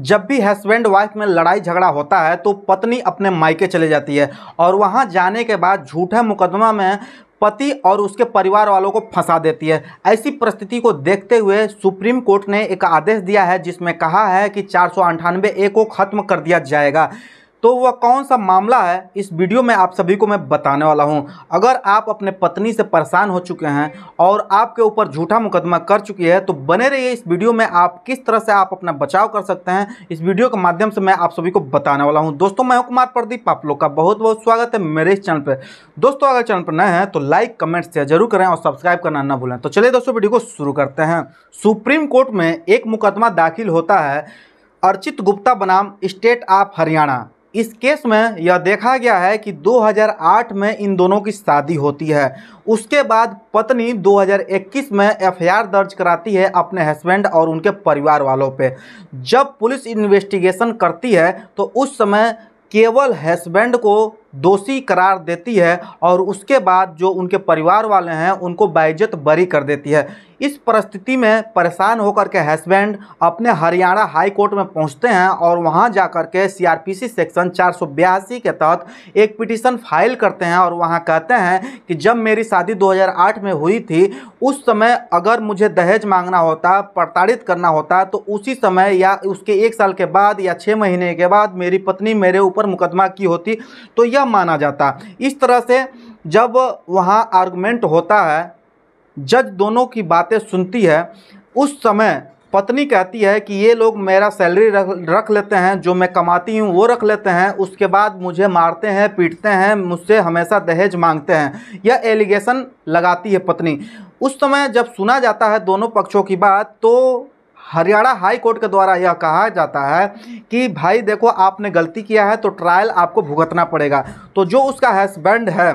जब भी husband wife में लड़ाई झगड़ा होता है तो पत्नी अपने मायके चले जाती है और वहाँ जाने के बाद झूठे मुकदमा में पति और उसके परिवार वालों को फंसा देती है ऐसी परिस्थिति को देखते हुए सुप्रीम कोर्ट ने एक आदेश दिया है जिसमें कहा है कि चार सौ ए को ख़त्म कर दिया जाएगा तो वह कौन सा मामला है इस वीडियो में आप सभी को मैं बताने वाला हूं अगर आप अपने पत्नी से परेशान हो चुके हैं और आपके ऊपर झूठा मुकदमा कर चुकी है तो बने रहिए इस वीडियो में आप किस तरह से आप अपना बचाव कर सकते हैं इस वीडियो के माध्यम से मैं आप सभी को बताने वाला हूँ दोस्तों मैं कुमार प्रदीप आप लोग का बहुत बहुत स्वागत है मेरे इस चैनल पर दोस्तों अगर चैनल पर नए हैं तो लाइक कमेंट शेयर जरूर करें और सब्सक्राइब करना न भूलें तो चलिए दोस्तों वीडियो को शुरू करते हैं सुप्रीम कोर्ट में एक मुकदमा दाखिल होता है अर्चित गुप्ता बनाम स्टेट ऑफ हरियाणा इस केस में यह देखा गया है कि 2008 में इन दोनों की शादी होती है उसके बाद पत्नी 2021 में एफआईआर दर्ज कराती है अपने हस्बैंड और उनके परिवार वालों पे जब पुलिस इन्वेस्टिगेशन करती है तो उस समय केवल हस्बैंड को दोषी करार देती है और उसके बाद जो उनके परिवार वाले हैं उनको बाइजत बरी कर देती है इस परिस्थिति में परेशान होकर के हस्बैंड अपने हरियाणा हाई कोर्ट में पहुंचते हैं और वहां जाकर के सीआरपीसी सेक्शन चार के तहत एक पिटीशन फाइल करते हैं और वहां कहते हैं कि जब मेरी शादी 2008 में हुई थी उस समय अगर मुझे दहेज मांगना होता प्रताड़ित करना होता तो उसी समय या उसके एक साल के बाद या छः महीने के बाद मेरी पत्नी मेरे ऊपर मुकदमा की होती तो यह गया माना जाता इस तरह से जब वहाँ आर्गूमेंट होता है जज दोनों की बातें सुनती है उस समय पत्नी कहती है कि ये लोग मेरा सैलरी रख रख लेते हैं जो मैं कमाती हूँ वो रख लेते हैं उसके बाद मुझे मारते हैं पीटते हैं मुझसे हमेशा दहेज मांगते हैं यह एलिगेशन लगाती है पत्नी उस समय जब सुना जाता है दोनों पक्षों की बात तो हरियाणा हाई कोर्ट के द्वारा यह कहा जाता है कि भाई देखो आपने गलती किया है तो ट्रायल आपको भुगतना पड़ेगा तो जो उसका हैसबैंड है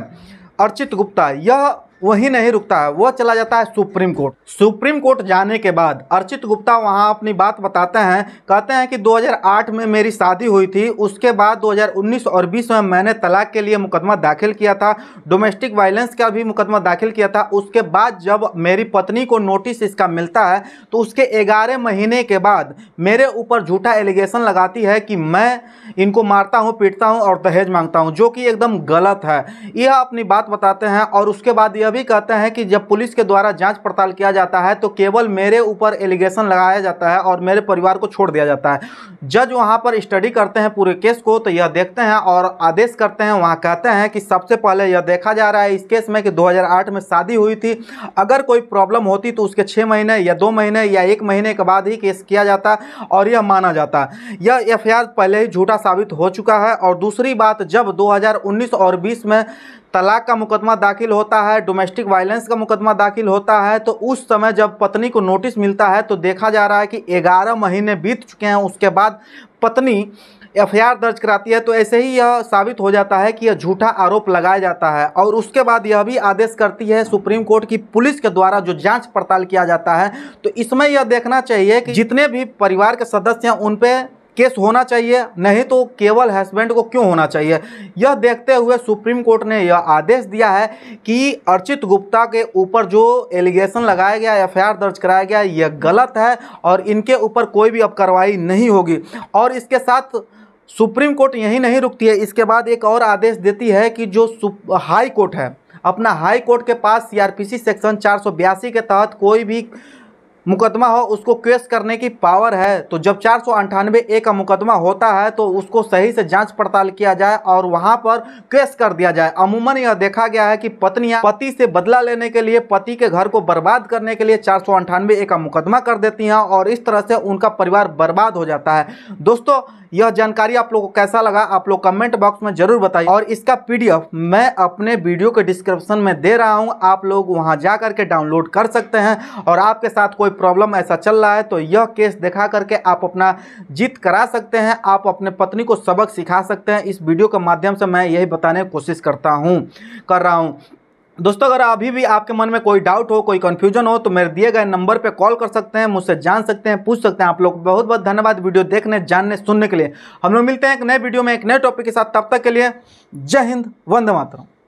अर्चित गुप्ता यह वहीं नहीं रुकता है वह चला जाता है सुप्रीम कोर्ट सुप्रीम कोर्ट जाने के बाद अर्चित गुप्ता वहां अपनी बात बताते हैं कहते हैं कि 2008 में मेरी शादी हुई थी उसके बाद 2019 और 20 में मैंने तलाक के लिए मुकदमा दाखिल किया था डोमेस्टिक वायलेंस का भी मुकदमा दाखिल किया था उसके बाद जब मेरी पत्नी को नोटिस इसका मिलता है तो उसके ग्यारह महीने के बाद मेरे ऊपर झूठा एलिगेशन लगाती है कि मैं इनको मारता हूँ पीटता हूँ और दहेज मांगता हूँ जो कि एकदम गलत है यह अपनी बात बताते हैं और उसके बाद यह यह भी कहते हैं कि जब पुलिस के द्वारा जांच पड़ताल किया जाता है तो केवल मेरे ऊपर एलिगेशन लगाया जाता है और मेरे परिवार को छोड़ दिया जाता है जज वहाँ पर स्टडी करते हैं पूरे केस को तो यह देखते हैं और आदेश करते हैं वहाँ कहते हैं कि सबसे पहले यह देखा जा रहा है इस केस में कि दो में शादी हुई थी अगर कोई प्रॉब्लम होती तो उसके छः महीने या दो महीने या एक महीने के बाद ही केस किया जाता और यह माना जाता यह एफ पहले ही झूठा साबित हो चुका है और दूसरी बात जब 2019 और 20 में तलाक का मुकदमा दाखिल होता है डोमेस्टिक वायलेंस का मुकदमा दाखिल होता है तो उस समय जब पत्नी को नोटिस मिलता है तो देखा जा रहा है कि 11 महीने बीत चुके हैं उसके बाद पत्नी एफआईआर दर्ज कराती है तो ऐसे ही यह साबित हो जाता है कि यह झूठा आरोप लगाया जाता है और उसके बाद यह भी आदेश करती है सुप्रीम कोर्ट की पुलिस के द्वारा जो जांच पड़ताल किया जाता है तो इसमें यह देखना चाहिए कि जितने भी परिवार के सदस्य हैं उन पर केस होना चाहिए नहीं तो केवल हस्बैंड को क्यों होना चाहिए यह देखते हुए सुप्रीम कोर्ट ने यह आदेश दिया है कि अर्चित गुप्ता के ऊपर जो एलिगेशन लगाया गया एफ दर्ज कराया गया यह गलत है और इनके ऊपर कोई भी अब कार्रवाई नहीं होगी और इसके साथ सुप्रीम कोर्ट यहीं नहीं रुकती है इसके बाद एक और आदेश देती है कि जो हाई कोर्ट है अपना हाई कोर्ट के पास सीआरपीसी सेक्शन चार के तहत कोई भी मुकदमा हो उसको केस करने की पावर है तो जब चार सौ अंठानवे ए का मुकदमा होता है तो उसको सही से जांच पड़ताल किया जाए और वहां पर केस कर दिया जाए अमूमन यह देखा गया है कि पत्नियां पति से बदला लेने के लिए पति के घर को बर्बाद करने के लिए चार सौ अंठानवे ए का मुकदमा कर देती हैं और इस तरह से उनका परिवार बर्बाद हो जाता है दोस्तों यह जानकारी आप लोगों को कैसा लगा आप लोग कमेंट बॉक्स में जरूर बताइए और इसका पीडीएफ मैं अपने वीडियो के डिस्क्रिप्शन में दे रहा हूँ आप लोग वहाँ जा करके डाउनलोड कर सकते हैं और आपके साथ कोई प्रॉब्लम ऐसा चल रहा है तो यह केस दिखा करके आप अपना जीत करा सकते हैं आप अपने पत्नी को सबक सिखा सकते हैं इस वीडियो के माध्यम से मैं यही बताने की कोशिश करता हूँ कर रहा हूँ दोस्तों अगर अभी भी आपके मन में कोई डाउट हो कोई कन्फ्यूजन हो तो मेरे दिए गए नंबर पर कॉल कर सकते हैं मुझसे जान सकते हैं पूछ सकते हैं आप लोग बहुत बहुत धन्यवाद वीडियो देखने जानने सुनने के लिए हम लोग मिलते हैं एक नए वीडियो में एक नए टॉपिक के साथ तब तक के लिए जय हिंद वंदे मातरम